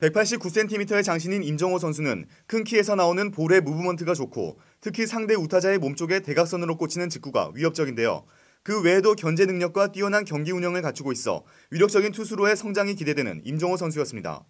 189cm의 장신인 임정호 선수는 큰 키에서 나오는 볼의 무브먼트가 좋고 특히 상대 우타자의 몸쪽에 대각선으로 꽂히는 직구가 위협적인데요. 그 외에도 견제 능력과 뛰어난 경기 운영을 갖추고 있어 위력적인 투수로의 성장이 기대되는 임정호 선수였습니다.